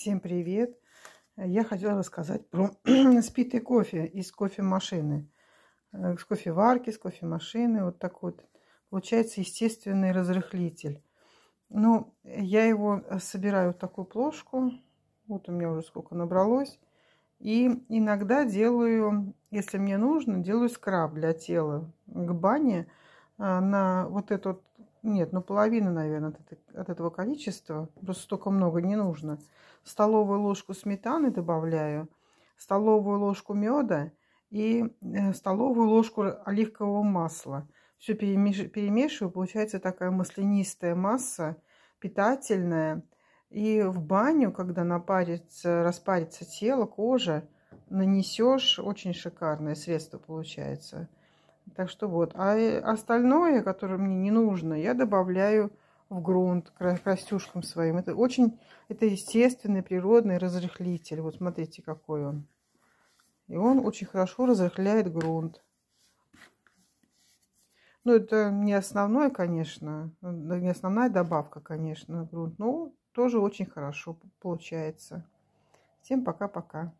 Всем привет! Я хотела рассказать про спитый кофе из кофемашины. Э, с кофеварки, с кофемашины. Вот такой вот. Получается естественный разрыхлитель. Ну, я его э, собираю в такую плошку. Вот у меня уже сколько набралось. И иногда делаю, если мне нужно, делаю скраб для тела к бане э, на вот этот нет, ну половина, наверное, от, от этого количества. Просто столько много не нужно. Столовую ложку сметаны добавляю, столовую ложку меда и э, столовую ложку оливкового масла. Все перемешиваю, получается такая маслянистая масса, питательная. И в баню, когда напарится, распарится тело, кожа, нанесешь, очень шикарное средство получается. Так что вот. А э, остальное, которое мне не нужно, я добавляю в грунт крастюшкам своим. Это очень это естественный природный разрыхлитель. Вот смотрите, какой он. И он очень хорошо разрыхляет грунт. Ну, это не основное, конечно, не основная добавка, конечно, грунт, но тоже очень хорошо получается. Всем пока-пока.